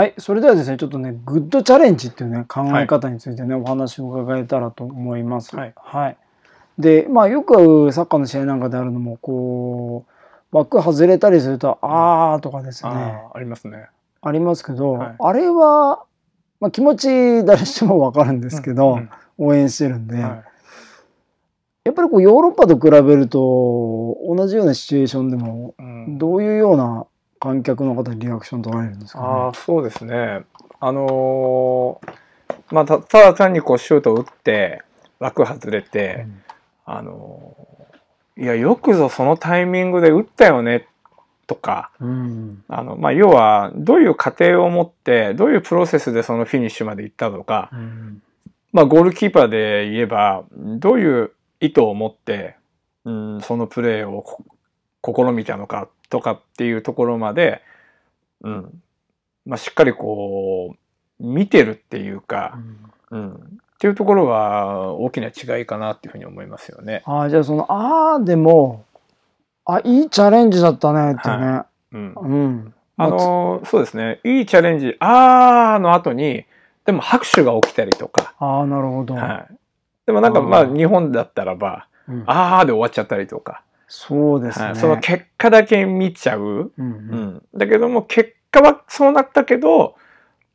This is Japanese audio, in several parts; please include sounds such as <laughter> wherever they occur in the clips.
はい、それではですね、ちょっとね、グッドチャレンジっていうね、考え方についてね、はい、お話を伺えたらと思います。はい。はい、で、まあ、よくサッカーの試合なんかであるのも、こう、枠外れたりすると、あーとかですね。ありますね。ありますけど、はい、あれは、まあ、気持ち誰しもわかるんですけど、うんうん、応援してるんで、やっぱりこうヨーロッパと比べると同じようなシチュエーションでもどういうような観客の方にリアクション取られるんですか、ね、あそうですね。あのー、まあただ単にこうシュート打って枠外れて、うん、あのー、いやよくぞそのタイミングで打ったよねとか、うん、あのまあ、要はどういう過程を持ってどういうプロセスでそのフィニッシュまで行ったとか、うん、まあ、ゴールキーパーで言えばどういう意図を持って、うん、そのプレーを試みたのかとかっていうところまで、うん。まあ、しっかりこう、見てるっていうか、うん、うん、っていうところは大きな違いかなっていうふうに思いますよね。ああ、じゃあその、ああでも、あ、いいチャレンジだったねってね。はい、うん。うん。あの、そうですね。いいチャレンジ、ああの後に、でも拍手が起きたりとか。ああ、なるほど。はい。でもなんかまあ日本だったらば、ああで終わっちゃったりとか。そうですね、その結果だけ見ちゃう、うん、うん、だけども結果はそうなったけど、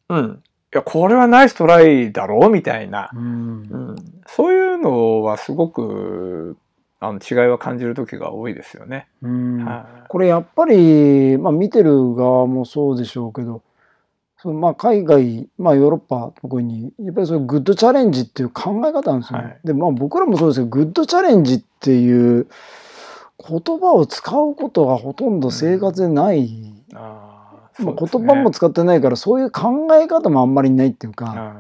うん、いやこれはナイストライだろうみたいな、うん、うん、そういうのはすごくあの違いは感じる時が多いですよね。うんはい、これやっぱり、まあ、見てる側もそうでしょうけどそのまあ海外、まあ、ヨーロッパ特にやっぱりそのグッドチャレンジっていう考え方なんですよね。はい、でまあ僕らもそうですけどグッドチャレンジっていう言葉を使うことがほとんど生活でない、うんあね、言葉も使ってないからそういう考え方もあんまりないっていうか、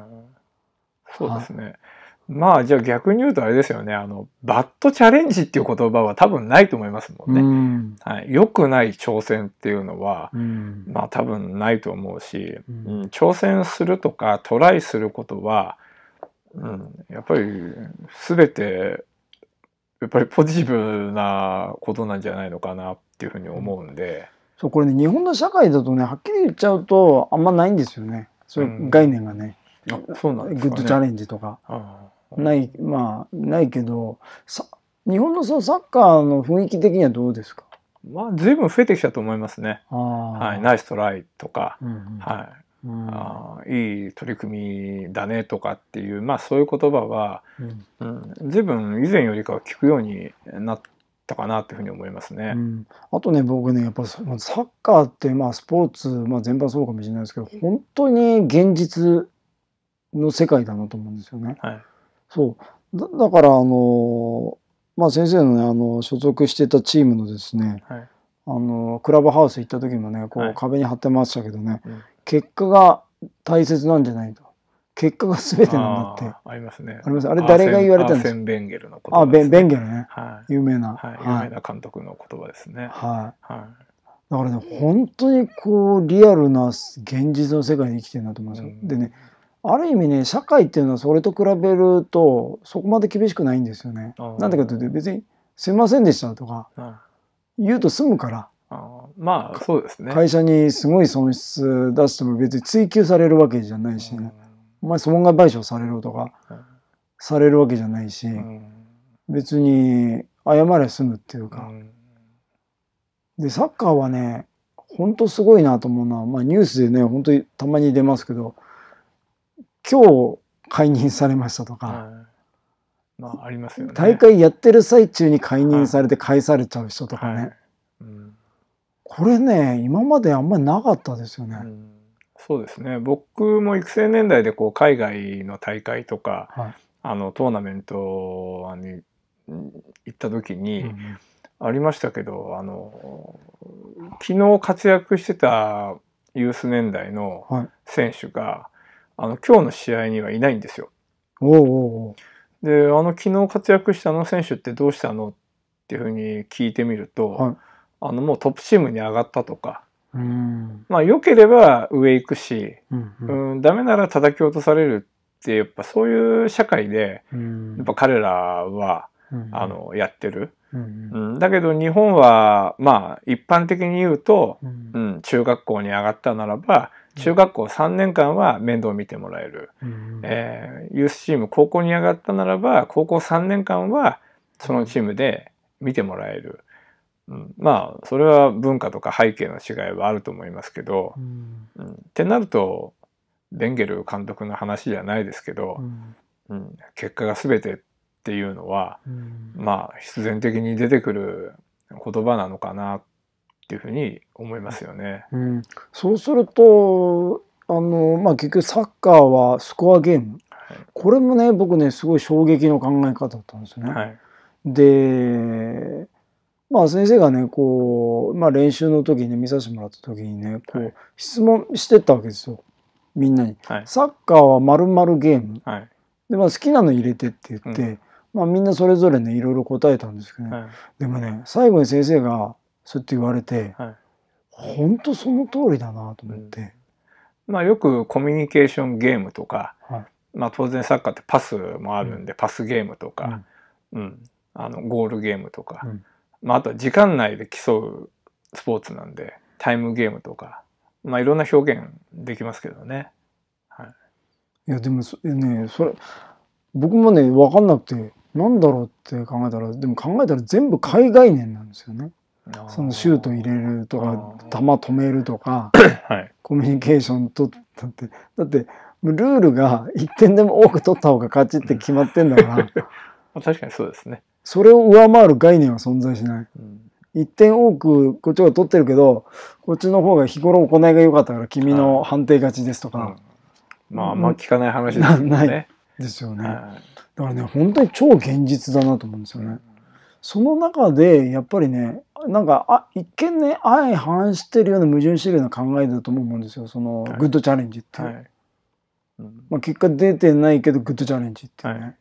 そうですねまあじゃあ逆に言うとあれですよねあのバッドチャレンジっていう言葉は多分ないと思いますもんね。うん、はい、良くない挑戦っていうのは、うん、まあ多分ないと思うし、うん、挑戦するとかトライすることは、うん、やっぱり全てやっぱりポジティブなことなんじゃないのかなっていうふうに思うんで。そうこれね日本の社会だとねはっきり言っちゃうとあんまないんですよねそういう概念がね,、そうなん、ね、グッドチャレンジとか。ないまあないけどさ日本のそのサッカーの雰囲気的にはどうですかまあ随分増えてきたと思いますね。はい、ナイストライとか、うんうん、はい、あいい取り組みだねとかっていう、まあ、そういう言葉は、うん、うん、随分以前よりかは聞くようになったかなというふうに思いますね。うん、あとね僕ねやっぱサッカーってまあスポーツ、まあ、全般そうかもしれないですけど本当に現実の世界だなと思うんですよね。はい、そうだからあの、まあ、先生のねあの所属してたチームのですね、はいあのクラブハウス行った時もねこう壁に貼ってましたけどね、はいうん、結果が大切なんじゃないと結果が全てなんだってありますねありますあれ誰が言われたんですかベンゲルの言葉、ね、あベベンゲルね、はい、有名な、はい、有名な監督の言葉ですねはい、はい、だからね本当にこうリアルな現実の世界に生きてるなと思います、うん、でねある意味ね社会っていうのはそれと比べるとそこまで厳しくないんですよねなんだかというと別に「すいませんでした」とか、言うと済むから。あまあ、そうですね。会社にすごい損失出しても別に追求されるわけじゃないし、ね、お前損害賠償されろとか、されるわけじゃないし、別に謝れ済むっていうか。で、サッカーはね、本当すごいなと思うのは、まあ、ニュースでね、本当にたまに出ますけど、今日解任されましたとか、まあありますよね。大会やってる最中に解任されて返されちゃう人とかね。うん、これね今まであんまりなかったですよね。そうですね僕も育成年代でこう海外の大会とか、はい、あのトーナメントに行った時に、ありましたけどあの昨日活躍してたユース年代の選手が、あの今日の試合にはいないんですよ。おうおうおうで、あの昨日活躍したあの選手ってどうしたのっていうふうに聞いてみると、はい、あのもうトップチームに上がったとか、うん、まあ良ければ上行くし、うんうんうん、ダメなら叩き落とされるってやっぱそういう社会で、うん、やっぱ彼らは、うん、あのやってる、うん、うん、だけど日本はまあ一般的に言うと、うん中学校に上がったならば中学校3年間は面倒を見てもらえる、うん、えー、ユースチーム高校に上がったならば高校3年間はそのチームで見てもらえる、うん、まあそれは文化とか背景の違いはあると思いますけど、うん、うん、ってなるとデンゲル監督の話じゃないですけど、うん、結果が全てっていうのは、まあ必然的に出てくる言葉なのかなってっていうふうに思いますよね。うん、そうするとあの、まあ、結局サッカーはスコアゲーム、はい、これもね僕ねすごい衝撃の考え方だったんですね。はい、でまあ先生がねこう、まあ、練習の時に、ね、見させてもらった時にねこう、質問してったわけですよみんなに、サッカーはまるまるゲーム、でまあ、好きなの入れてって言って、うん、まあ、みんなそれぞれねいろいろ答えたんですけど、ね、でもね最後に先生がそうやって言われて、はい、本当その通りだなと思って、うん、まあ、よくコミュニケーションゲームとか、はい、まあ、当然サッカーってパスもあるんで、うん、パスゲームとか、うん、うん、あのゴールゲームとか、まあ、あとは時間内で競うスポーツなんでタイムゲームとか、まあ、いろんな表現できますけどね。はい、いやでもそねそれ僕もね分かんなくてなんだろうって考えたらでも考えたら全部海概念なんですよね。そのシュート入れるとか球止めるとか、<coughs> はい、コミュニケーション取ったってだってルールが1点でも多く取った方が勝ちって決まってんだから <laughs> 確かにそうですねそれを上回る概念は存在しない、うん、1点多くこっちが取ってるけどこっちの方が日頃行いが良かったから君の判定勝ちですとか、うん、まああんま聞かない話ですよね。ないですよね、だからね本当に超現実だなと思うんですよね。うんその中でやっぱりねなんかあ一見ね相反してるような矛盾してるような考えだと思うんですよその、グッドチャレンジって、はいうん、まあ、結果出てないけどグッドチャレンジっていうね、はい、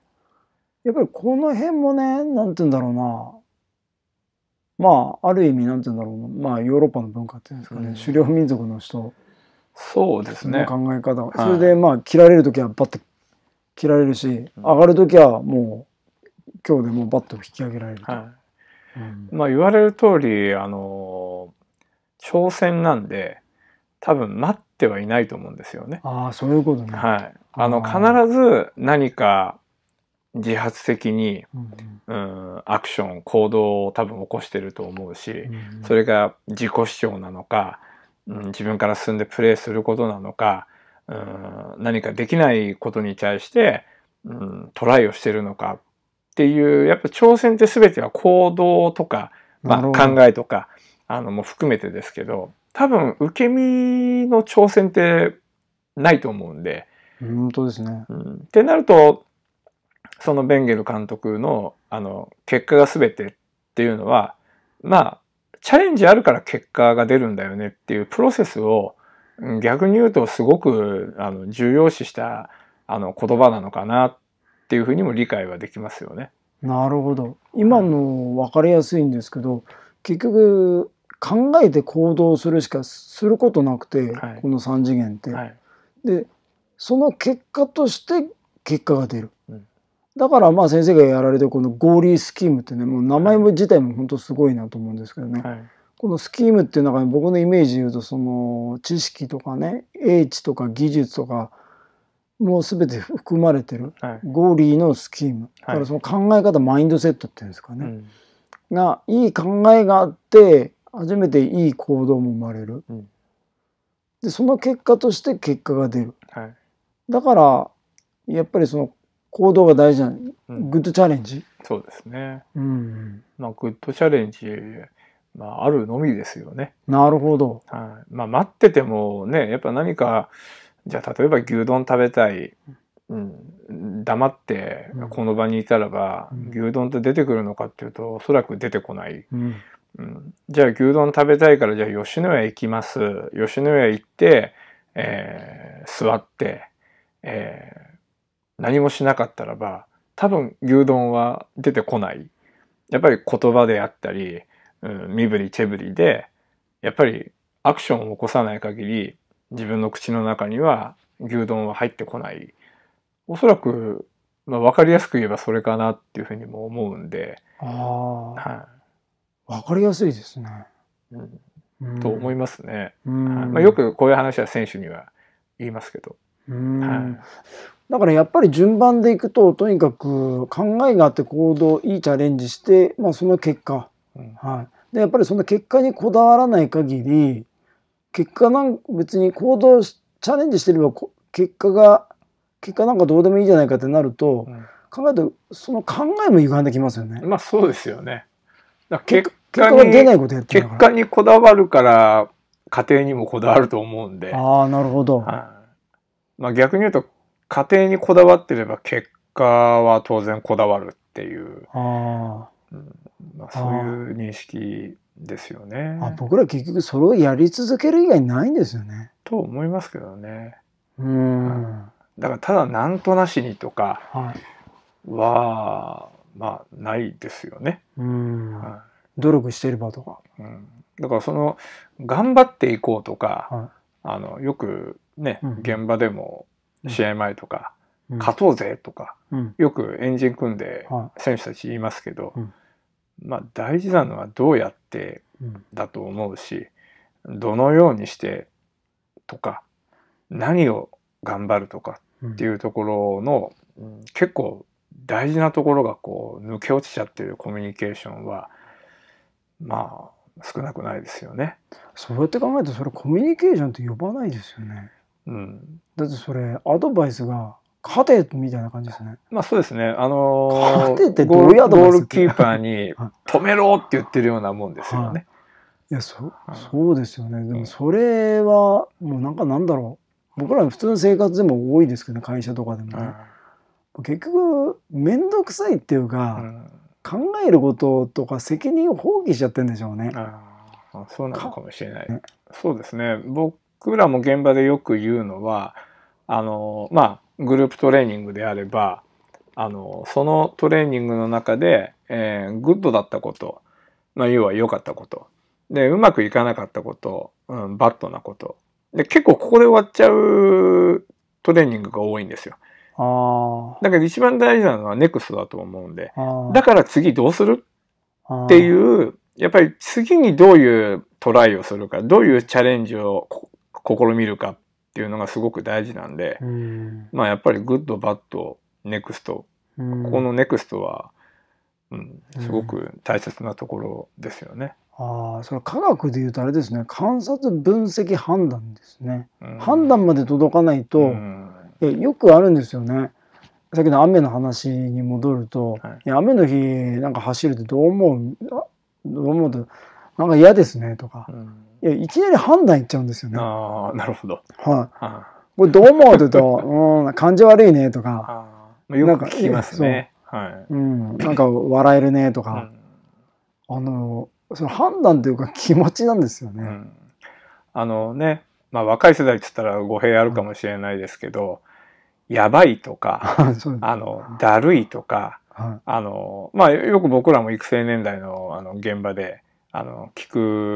やっぱりこの辺もね何て言うんだろうなまあある意味何て言うんだろうまあヨーロッパの文化っていうんですかね、うん、狩猟民族の人そうですね考え方、それでまあ切られる時はバッて切られるし、上がる時はもう今日でもバットを引き上げられると。はいうん、まあ言われる通りあの挑戦なんで多分待ってはいないと思うんですよね。ああそういうことね。はい。あの必ず何か自発的に、うん、うん、アクション行動を多分起こしてると思うし、うん、それが自己主張なのか、うん、自分から進んでプレーすることなのか、うん、何かできないことに対して、うん、トライをしてるのかっていうやっぱ挑戦って全ては行動とか、まあ、考えとかあのも含めてですけど多分受け身の挑戦ってないと思うんで。本当ですね、うん、ってなるとそのベンゲル監督のあの結果が全てっていうのはまあチャレンジあるから結果が出るんだよねっていうプロセスを逆に言うとすごくあの重要視したあの言葉なのかなっっていうふうにも理解はできますよね。なるほど今の分かりやすいんですけど結局考えて行動するしかすることなくて、はい、この3次元って。はい、でその結果として結果が出る。だからまあ先生がやられてるこの合理リースキームってねもう名前も自体も本当すごいなと思うんですけどね、はい、このスキームっていう中に僕のイメージで言うとその知識とかね英知とか技術とかもう全て含まれてる、はい、ゴーリーのスキーム、だからその考え方マインドセットっていうんですかね、うん、がいい考えがあって初めていい行動も生まれる、うん、でその結果として結果が出る、はい、だからやっぱりその行動が大事な、うん、グッドチャレンジそうですね、うん、まあグッドチャレンジまあ、あるのみですよね。なるほど。はい、まあ、待っててもね、やっぱ何か、じゃあ例えば牛丼食べたい、うん、黙ってこの場にいたらば、牛丼って出てくるのかっていうとおそらく出てこない、うんじゃあ牛丼食べたいからじゃあ吉野家行きます吉野家行って、えー、座って、えー、何もしなかったらば多分牛丼は出てこないやっぱり言葉であったり、うん、身振り手振りでやっぱりアクションを起こさない限り自分の口の中には牛丼は入ってこない。おそらく、まあ、わかりやすく言えばそれかなっていうふうにも思うんで。ああ。はい。わかりやすいですね。うん。と思いますね。うん、はい、まあ、よくこういう話は選手には言いますけど。うん。はい、だからやっぱり順番でいくと、とにかく考えがあって行動、いいチャレンジして、まあその結果。うん、はい。で、やっぱりその結果にこだわらない限り、結果なん別に行動チャレンジしてれば結果が結果なんかどうでもいいじゃないかってなると、うん、考えるとその考えも歪んできますよね。まあそうですよね。結果に出ないことやってる結果にこだわるから家庭にもこだわると思うんで。ああなるほど。はい。まあ逆に言うと家庭にこだわってれば結果は当然こだわるっていう。ああ。うんまあ、そういう認識ですよね。あ僕ら結局それをやり続ける以外ないんですよね。と思いますけどね。うん、だからただなんとなしにとかは、はい、まあないですよね。うん、はい、努力していればとか。うん、だからその頑張っていこうとか、はい、あのよくね、うん、現場でも試合前とか、うん、勝とうぜとか、うん、よくエンジン組んで選手たち言いますけど。うんまあ、大事なのはどうやってだと思うし、どのようにしてとか何を頑張るとかっていうところの、結構大事なところがこう抜け落ちちゃってるコミュニケーションはまあ少なくないですよね。そうやって考えるとそれコミュニケーションって呼ばないですよね。うん、だってそれアドバイスがカテみたいな感じですね。まあそうですね。あのー、カテってどうやゴールキーパーに <laughs> 止めろって言ってるようなもんですよね。はい、いやそそうですよね。でもそれはもうなんかなんだろう。僕ら普通の生活でも多いですけど、ね、会社とかでもね。うん、結局面倒くさいっていうか、うん、考えることとか責任を放棄しちゃってんでしょうね。あそうなのかもしれない。ね、そうですね。僕らも現場でよく言うのは、あのまあグループトレーニングであればあのそのトレーニングの中で、えー、グッドだったこと、まあ、要は良かったことでうまくいかなかったこと、うん、バッドなことで結構ここで終わっちゃうトレーニングが多いんですよ。あだから一番大事なのはネクストだと思うんでだから次どうするっていうやっぱり次にどういうトライをするかどういうチャレンジを試みるかっていうのがすごく大事なんで、うん、まあやっぱりグッドバッドネクスト、ここのネクストは、うん、すごく大切なところですよね。ああ、それ科学でいうとあれですね。観察、分析、判断ですね。判断まで届かないと、えよくあるんですよね。さっきの雨の話に戻ると、はい、いや雨の日なんか走るってどう思うどう思うとなんか嫌ですねとか、いやいきなり判断いっちゃうんですよね。ああなるほど。はい、これどう思うってうと「うん感じ悪いね」とか「あよく聞きますね」はいうん、なんか笑えるねとか、あのその判断というか気持ちなんですよね。あのね、まあ、若い世代って言ったら語弊あるかもしれないですけど、やばいとか、<laughs> あの、だるいとか、はい、あの、まあ、よく僕らも育成年代のあの現場で、あの聞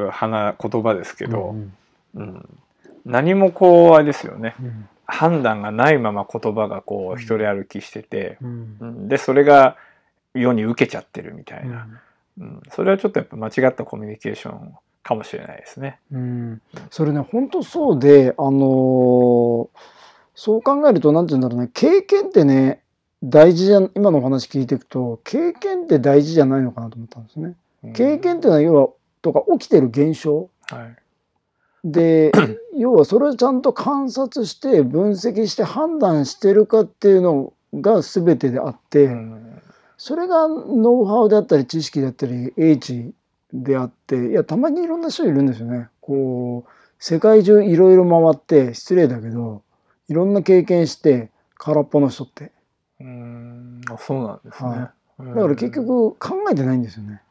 く花言葉ですけど、うん、うん、何もこうあれですよね、うん、判断がないまま言葉がこう一人歩きしてて、うん、でそれが世に受けちゃってるみたいな、うんそれはちょっとやっぱ間違ったコミュニケーションかもしれないですね。うん、それね本当そうであのー、そう考えると何て言うんだろうね経験ってね大事じゃ今のお話聞いていくと経験って大事じゃないのかなと思ったんですね。経験というのは要はとか起きてる現象、はい、で <coughs> 要はそれをちゃんと観察して分析して判断してるかっていうのが全てであって、うん、それがノウハウであったり知識であったり英知であっていやたまにいろんな人いるんですよね。こう世界中いろいろ回って失礼だけどいろんな経験して空っぽの人って。うんそうなんですね、はい、だから結局考えてないんですよね。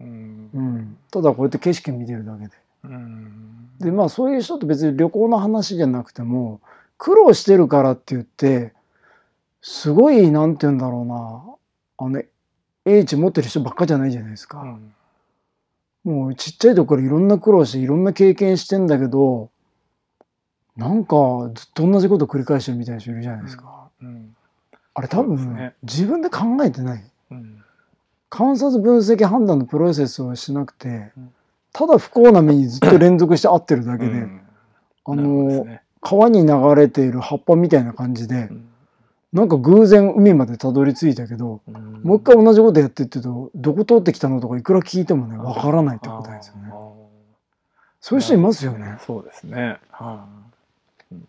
うん、うん、ただこうやって景色見てるだけで。うん、でまあそういう人って別に旅行の話じゃなくても苦労してるからって言ってすごいなんて言うんだろうなあの英知持ってる人ばっかじゃないじゃないですか。うん、もうちっちゃいとこからいろんな苦労していろんな経験してんだけどなんかずっと同じこと繰り返してるみたいな人いるじゃないですか。うんあれ多分、ね、自分で考えてない。うん観察分析判断のプロセスをしなくて、ただ不幸な目にずっと連続して合ってるだけで、うん、あの、ね、川に流れている葉っぱみたいな感じで、うん、なんか偶然海までたどり着いたけど、うん、もう一回同じことやってってとどこ通ってきたのとかいくら聞いてもねわからないってことですよね。そういう人いますよね。そうですね。は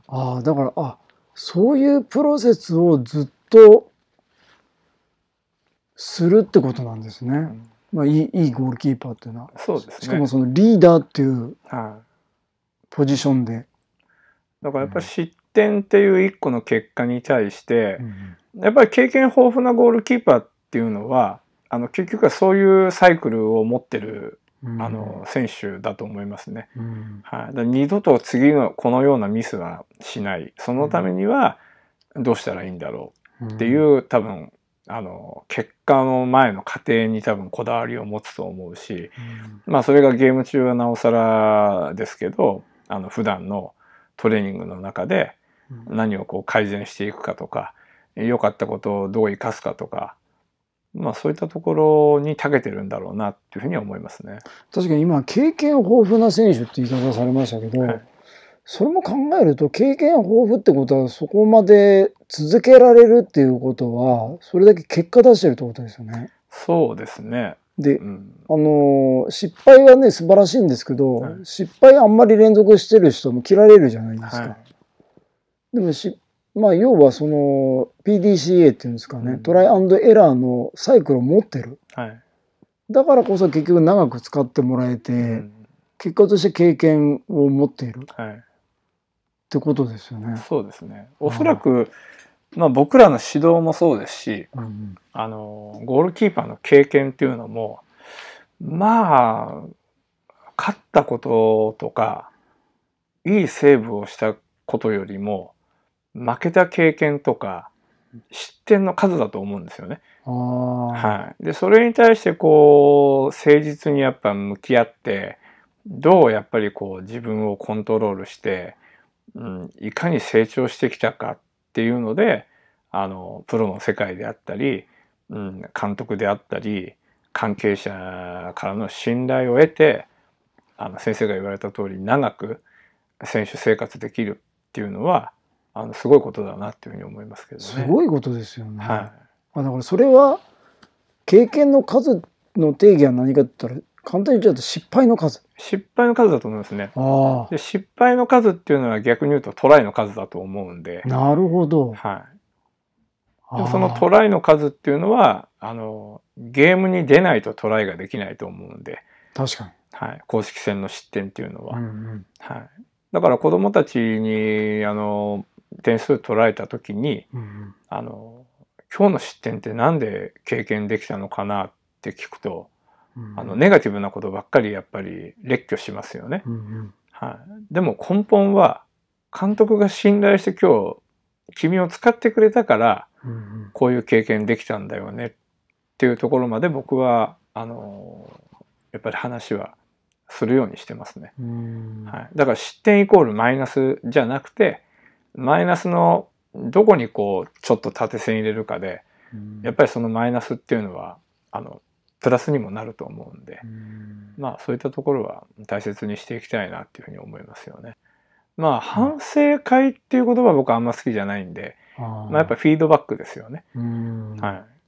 あ、あだからあそういうプロセスをずっとするってことなんですね。うんまあ、いいいいゴールキーパーっていうのはそうです、ね、しかもそのリーダーっていうポジションで。はい、だからやっぱり失点っていう一個の結果に対して、うん、やっぱり経験豊富なゴールキーパーっていうのはあの結局はそういうサイクルを持ってる、うん、あの選手だと思いますね。うん、はい、だ二度と次のこのようなミスはしないそのためにはどうしたらいいんだろうっていう、多分あの結果の前の過程に多分こだわりを持つと思うし、うん、まあそれがゲーム中はなおさらですけどあの普段のトレーニングの中で何をこう改善していくかとか良かったことをどう生かすかとか。まあそういったところに長けてるんだろうなっていうふうに思いますね。確かに今経験豊富な選手って言い方されましたけど、はいそれも考えると経験豊富ってことはそこまで続けられるっていうことはそれだけ結果出してるってことですよね。そうですね。で、うん、あの失敗はね素晴らしいんですけど、失敗あんまり連続してる人も切られるじゃないですか。はい、でもしまあ要はその PDCA っていうんですかね、うん、トライアンドエラーのサイクルを持ってる、はい、だからこそ結局長く使ってもらえて、うん、結果として経験を持っている。はいってことですよね。そうですね。おそらく、まあ、僕らの指導もそうですし、うん、あのゴールキーパーの経験っていうのもまあ勝ったこととかいいセーブをしたことよりも負けた経験とか失点の数だと思うんですよね。はい、でそれに対してこう誠実にやっぱ向き合ってどうやっぱりこう自分をコントロールしてうん、いかに成長してきたかっていうのであのプロの世界であったり、うん、監督であったり関係者からの信頼を得てあの先生が言われた通り長く選手生活できるっていうのはあのすごいことだなっていうふうに思いますけどね。すごいことですよね。はい、あだからそれは経験の数の定義は何かって言ったら簡単に言っちゃうと失敗の数失敗の数だと思いますねで失敗の数っていうのは逆に言うとトライの数だと思うんでなるほど、はい、でもそのトライの数っていうのはあのゲームに出ないとトライができないと思うんで確かに、はい、公式戦の失点っていうのは、うんうん、はい、だから子どもたちにあの点数取られた時に、うんうん、あの今日の失点ってなんで経験できたのかなって聞くとあのネガティブなことばっかりやっぱり列挙しますよね。うんうん、はい、でも根本は監督が信頼して今日君を使ってくれたから、こういう経験できたんだよねっていうところまで僕はあのやっぱり話はするようにしてますね。はい、だから失点イコールマイナスじゃなくてマイナスのどこにこうちょっと縦線入れるかでやっぱりそのマイナスっていうのはあのプラスにもなると思うんで、まあそういったところは大切にしていきたいなっていうふうに思いますよね。まあ反省会っていう言葉は僕あんま好きじゃないんで、まあ、やっぱフィードバックですよね。はい